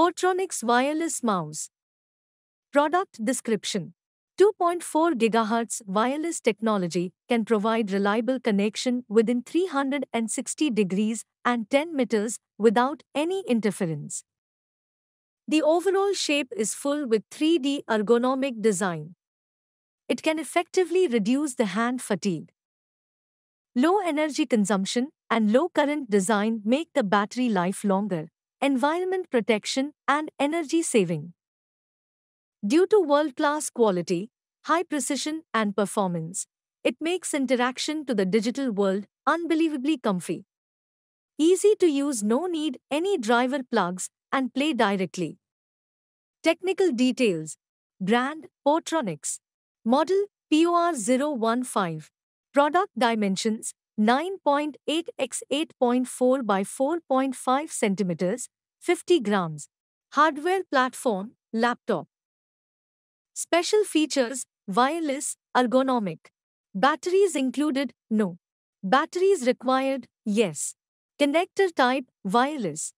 Portronics Wireless Mouse Product Description 2.4 GHz wireless technology can provide reliable connection within 360 degrees and 10 meters without any interference. The overall shape is full with 3D ergonomic design. It can effectively reduce the hand fatigue. Low energy consumption and low current design make the battery life longer, environment protection, and energy saving. Due to world class quality, high precision, and performance, it makes interaction to the digital world unbelievably comfy. Easy to use, no need any driver plugs, and play directly. Technical details Brand Portronics. Model POR015. Product dimensions 9.8 x 8.4 by 4.5 centimeters, 50 grams. Hardware platform, laptop. Special features, wireless, ergonomic. Batteries included, no. Batteries required, yes. Connector type, wireless.